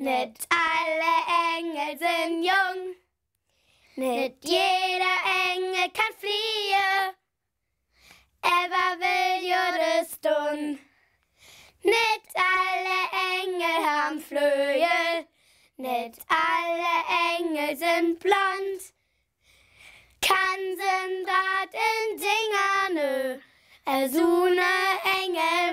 Nicht alle Engel sind jung. Nicht jeder Engel kann fliehen. Aber will jodest tun. Nicht alle Engel haben Flöhe. Nicht alle Engel sind blond. Kann sind grad in Dinger, nö. Ersune Engel